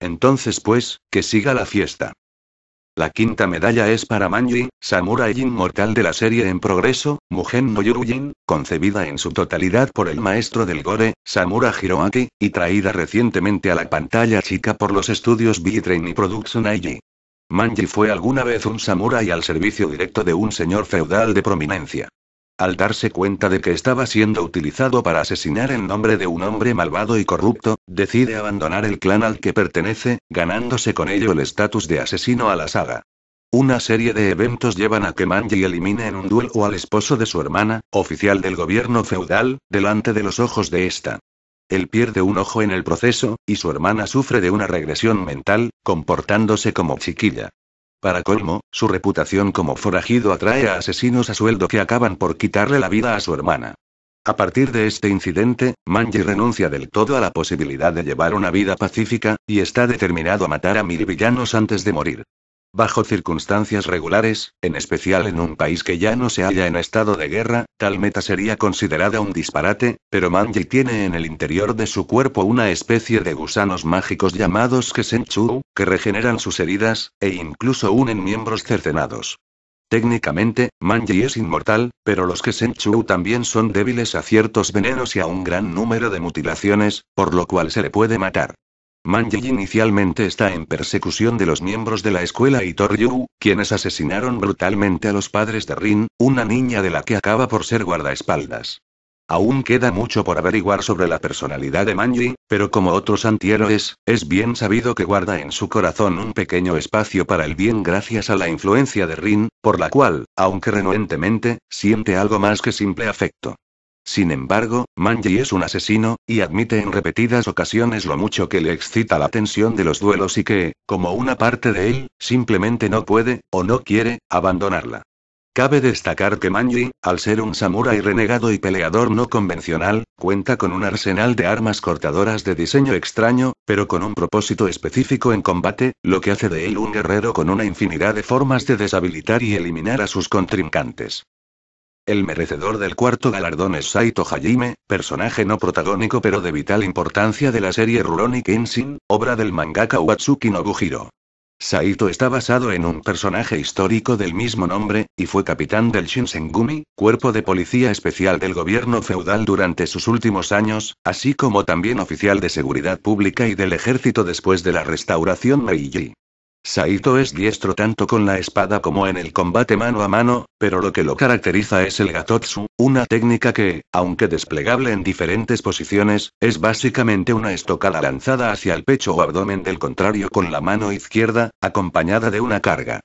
Entonces pues, que siga la fiesta. La quinta medalla es para Manji, samurai inmortal de la serie en progreso, Mugen no Yurujin, concebida en su totalidad por el maestro del gore, Samurai Hiroaki, y traída recientemente a la pantalla chica por los estudios B-Train y Production IG. Manji fue alguna vez un samurai al servicio directo de un señor feudal de prominencia al darse cuenta de que estaba siendo utilizado para asesinar en nombre de un hombre malvado y corrupto, decide abandonar el clan al que pertenece, ganándose con ello el estatus de asesino a la saga. Una serie de eventos llevan a que Manji elimine en un duelo al esposo de su hermana, oficial del gobierno feudal, delante de los ojos de esta. Él pierde un ojo en el proceso, y su hermana sufre de una regresión mental, comportándose como chiquilla. Para colmo, su reputación como forajido atrae a asesinos a sueldo que acaban por quitarle la vida a su hermana. A partir de este incidente, Manji renuncia del todo a la posibilidad de llevar una vida pacífica, y está determinado a matar a mil villanos antes de morir. Bajo circunstancias regulares, en especial en un país que ya no se halla en estado de guerra, tal meta sería considerada un disparate, pero Manji tiene en el interior de su cuerpo una especie de gusanos mágicos llamados Kesenchu, que regeneran sus heridas, e incluso unen miembros cercenados. Técnicamente, Manji es inmortal, pero los Kesenchu también son débiles a ciertos venenos y a un gran número de mutilaciones, por lo cual se le puede matar. Manji inicialmente está en persecución de los miembros de la escuela Itoryu, quienes asesinaron brutalmente a los padres de Rin, una niña de la que acaba por ser guardaespaldas. Aún queda mucho por averiguar sobre la personalidad de Manji, pero como otros antihéroes, es bien sabido que guarda en su corazón un pequeño espacio para el bien gracias a la influencia de Rin, por la cual, aunque renuentemente, siente algo más que simple afecto. Sin embargo, Manji es un asesino, y admite en repetidas ocasiones lo mucho que le excita la tensión de los duelos y que, como una parte de él, simplemente no puede, o no quiere, abandonarla. Cabe destacar que Manji, al ser un samurai renegado y peleador no convencional, cuenta con un arsenal de armas cortadoras de diseño extraño, pero con un propósito específico en combate, lo que hace de él un guerrero con una infinidad de formas de deshabilitar y eliminar a sus contrincantes. El merecedor del cuarto galardón es Saito Hajime, personaje no protagónico pero de vital importancia de la serie Rurouni Kenshin, obra del mangaka Watsuki Nobuhiro. Saito está basado en un personaje histórico del mismo nombre, y fue capitán del Shinsengumi, cuerpo de policía especial del gobierno feudal durante sus últimos años, así como también oficial de seguridad pública y del ejército después de la restauración Meiji. Saito es diestro tanto con la espada como en el combate mano a mano, pero lo que lo caracteriza es el gatotsu, una técnica que, aunque desplegable en diferentes posiciones, es básicamente una estocada lanzada hacia el pecho o abdomen del contrario con la mano izquierda, acompañada de una carga.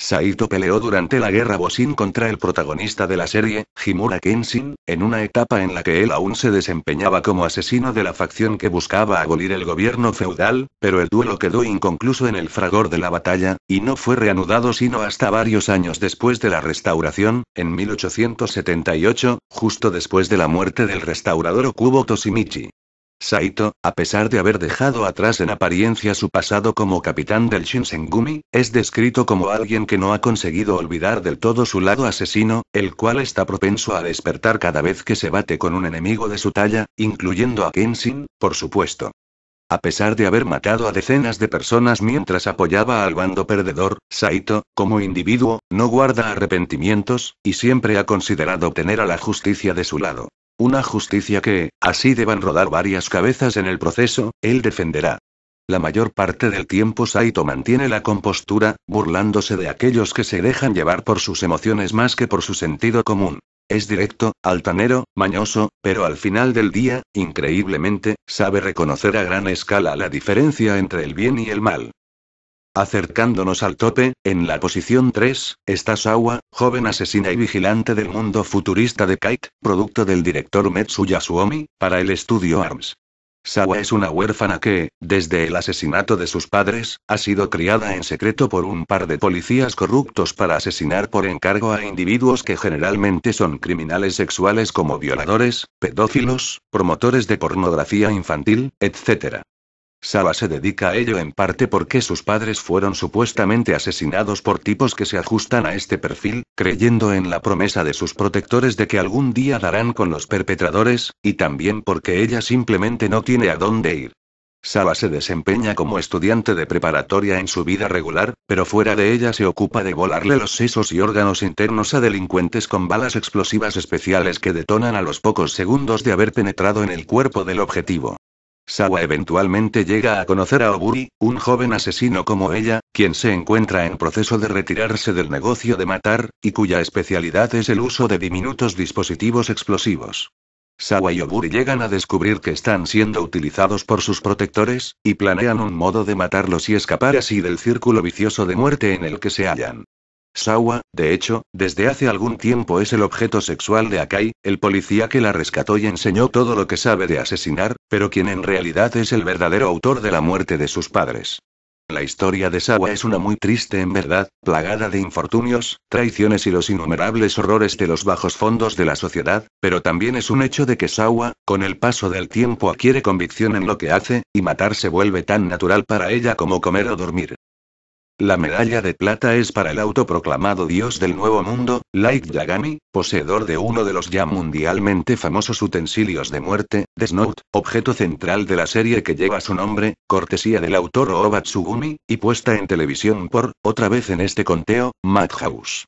Saito peleó durante la guerra Bosin contra el protagonista de la serie, Himura Kenshin, en una etapa en la que él aún se desempeñaba como asesino de la facción que buscaba abolir el gobierno feudal, pero el duelo quedó inconcluso en el fragor de la batalla, y no fue reanudado sino hasta varios años después de la restauración, en 1878, justo después de la muerte del restaurador Okubo Toshimichi. Saito, a pesar de haber dejado atrás en apariencia su pasado como capitán del Shinsengumi, es descrito como alguien que no ha conseguido olvidar del todo su lado asesino, el cual está propenso a despertar cada vez que se bate con un enemigo de su talla, incluyendo a Kenshin, por supuesto. A pesar de haber matado a decenas de personas mientras apoyaba al bando perdedor, Saito, como individuo, no guarda arrepentimientos, y siempre ha considerado tener a la justicia de su lado. Una justicia que, así deban rodar varias cabezas en el proceso, él defenderá. La mayor parte del tiempo Saito mantiene la compostura, burlándose de aquellos que se dejan llevar por sus emociones más que por su sentido común. Es directo, altanero, mañoso, pero al final del día, increíblemente, sabe reconocer a gran escala la diferencia entre el bien y el mal. Acercándonos al tope, en la posición 3, está Sawa, joven asesina y vigilante del mundo futurista de Kite, producto del director Metsuya Suomi, para el estudio ARMS. Sawa es una huérfana que, desde el asesinato de sus padres, ha sido criada en secreto por un par de policías corruptos para asesinar por encargo a individuos que generalmente son criminales sexuales como violadores, pedófilos, promotores de pornografía infantil, etc. Sala se dedica a ello en parte porque sus padres fueron supuestamente asesinados por tipos que se ajustan a este perfil, creyendo en la promesa de sus protectores de que algún día darán con los perpetradores, y también porque ella simplemente no tiene a dónde ir. Sala se desempeña como estudiante de preparatoria en su vida regular, pero fuera de ella se ocupa de volarle los sesos y órganos internos a delincuentes con balas explosivas especiales que detonan a los pocos segundos de haber penetrado en el cuerpo del objetivo. Sawa eventualmente llega a conocer a Oburi, un joven asesino como ella, quien se encuentra en proceso de retirarse del negocio de matar, y cuya especialidad es el uso de diminutos dispositivos explosivos. Sawa y Oburi llegan a descubrir que están siendo utilizados por sus protectores, y planean un modo de matarlos y escapar así del círculo vicioso de muerte en el que se hallan. Sawa, de hecho, desde hace algún tiempo es el objeto sexual de Akai, el policía que la rescató y enseñó todo lo que sabe de asesinar, pero quien en realidad es el verdadero autor de la muerte de sus padres. La historia de Sawa es una muy triste en verdad, plagada de infortunios, traiciones y los innumerables horrores de los bajos fondos de la sociedad, pero también es un hecho de que Sawa, con el paso del tiempo adquiere convicción en lo que hace, y matar se vuelve tan natural para ella como comer o dormir. La medalla de plata es para el autoproclamado dios del Nuevo Mundo, Light Yagami, poseedor de uno de los ya mundialmente famosos utensilios de muerte, The Snout, objeto central de la serie que lleva su nombre, cortesía del autor Oba Tsugumi, y puesta en televisión por, otra vez en este conteo, Madhouse.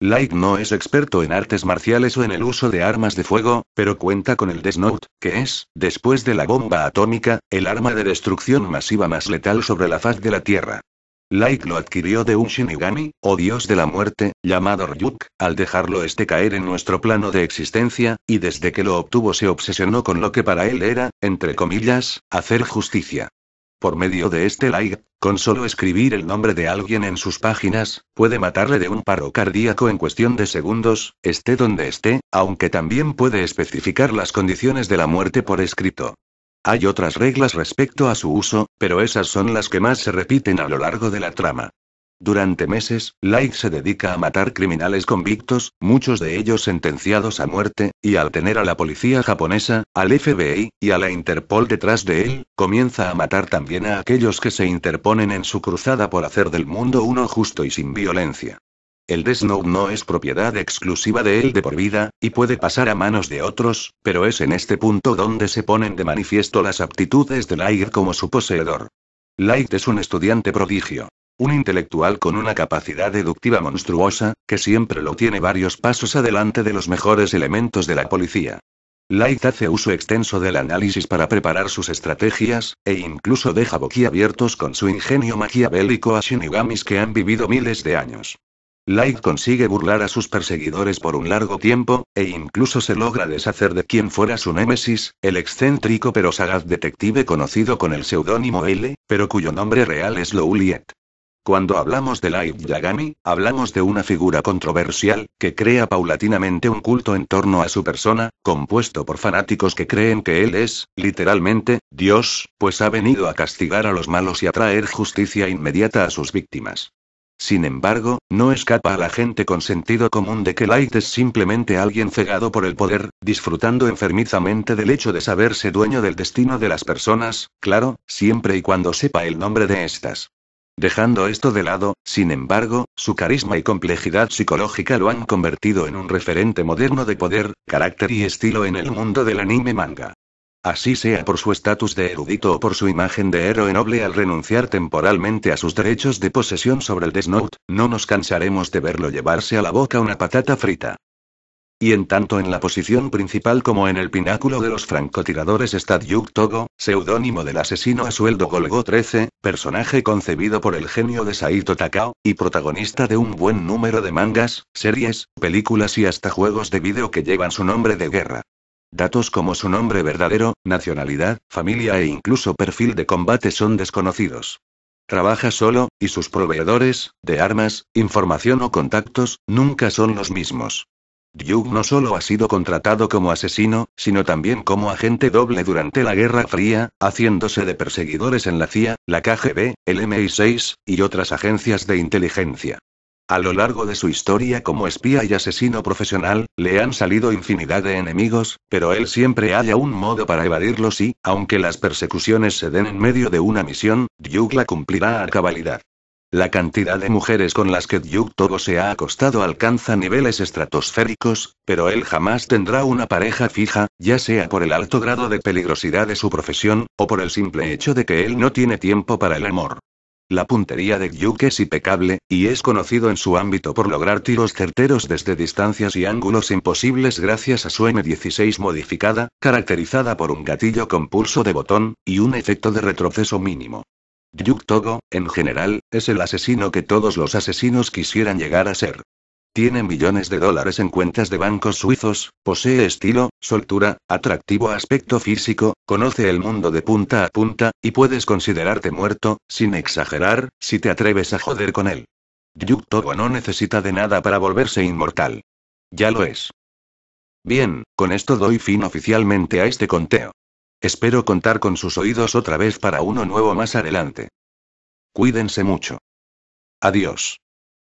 Light no es experto en artes marciales o en el uso de armas de fuego, pero cuenta con el Death Note, que es, después de la bomba atómica, el arma de destrucción masiva más letal sobre la faz de la Tierra. Light lo adquirió de un Shinigami, o oh dios de la muerte, llamado Ryuk, al dejarlo este caer en nuestro plano de existencia, y desde que lo obtuvo se obsesionó con lo que para él era, entre comillas, hacer justicia. Por medio de este like, con solo escribir el nombre de alguien en sus páginas, puede matarle de un paro cardíaco en cuestión de segundos, esté donde esté, aunque también puede especificar las condiciones de la muerte por escrito. Hay otras reglas respecto a su uso, pero esas son las que más se repiten a lo largo de la trama. Durante meses, Light se dedica a matar criminales convictos, muchos de ellos sentenciados a muerte, y al tener a la policía japonesa, al FBI, y a la Interpol detrás de él, comienza a matar también a aquellos que se interponen en su cruzada por hacer del mundo uno justo y sin violencia. El de no es propiedad exclusiva de él de por vida, y puede pasar a manos de otros, pero es en este punto donde se ponen de manifiesto las aptitudes de Light como su poseedor. Light es un estudiante prodigio. Un intelectual con una capacidad deductiva monstruosa, que siempre lo tiene varios pasos adelante de los mejores elementos de la policía. Light hace uso extenso del análisis para preparar sus estrategias, e incluso deja boquiabiertos con su ingenio maquiavélico a shinigamis que han vivido miles de años. Light consigue burlar a sus perseguidores por un largo tiempo, e incluso se logra deshacer de quien fuera su némesis, el excéntrico pero sagaz detective conocido con el seudónimo L, pero cuyo nombre real es Louliet. Cuando hablamos de Light Yagami, hablamos de una figura controversial, que crea paulatinamente un culto en torno a su persona, compuesto por fanáticos que creen que él es, literalmente, Dios, pues ha venido a castigar a los malos y a traer justicia inmediata a sus víctimas. Sin embargo, no escapa a la gente con sentido común de que Light es simplemente alguien cegado por el poder, disfrutando enfermizamente del hecho de saberse dueño del destino de las personas, claro, siempre y cuando sepa el nombre de estas. Dejando esto de lado, sin embargo, su carisma y complejidad psicológica lo han convertido en un referente moderno de poder, carácter y estilo en el mundo del anime manga así sea por su estatus de erudito o por su imagen de héroe noble al renunciar temporalmente a sus derechos de posesión sobre el Note, no nos cansaremos de verlo llevarse a la boca una patata frita. Y en tanto en la posición principal como en el pináculo de los francotiradores está Duke Togo, seudónimo del asesino a sueldo Golgo 13, personaje concebido por el genio de Saito Takao, y protagonista de un buen número de mangas, series, películas y hasta juegos de video que llevan su nombre de guerra. Datos como su nombre verdadero, nacionalidad, familia e incluso perfil de combate son desconocidos. Trabaja solo, y sus proveedores, de armas, información o contactos, nunca son los mismos. Duke no solo ha sido contratado como asesino, sino también como agente doble durante la Guerra Fría, haciéndose de perseguidores en la CIA, la KGB, el MI6, y otras agencias de inteligencia. A lo largo de su historia como espía y asesino profesional, le han salido infinidad de enemigos, pero él siempre halla un modo para evadirlos y, aunque las persecuciones se den en medio de una misión, Duke la cumplirá a cabalidad. La cantidad de mujeres con las que Duke Togo se ha acostado alcanza niveles estratosféricos, pero él jamás tendrá una pareja fija, ya sea por el alto grado de peligrosidad de su profesión, o por el simple hecho de que él no tiene tiempo para el amor. La puntería de Gyuk es impecable, y es conocido en su ámbito por lograr tiros certeros desde distancias y ángulos imposibles gracias a su M16 modificada, caracterizada por un gatillo con pulso de botón, y un efecto de retroceso mínimo. Gyuk Togo, en general, es el asesino que todos los asesinos quisieran llegar a ser. Tiene millones de dólares en cuentas de bancos suizos, posee estilo, soltura, atractivo aspecto físico, conoce el mundo de punta a punta, y puedes considerarte muerto, sin exagerar, si te atreves a joder con él. Yuk no necesita de nada para volverse inmortal. Ya lo es. Bien, con esto doy fin oficialmente a este conteo. Espero contar con sus oídos otra vez para uno nuevo más adelante. Cuídense mucho. Adiós.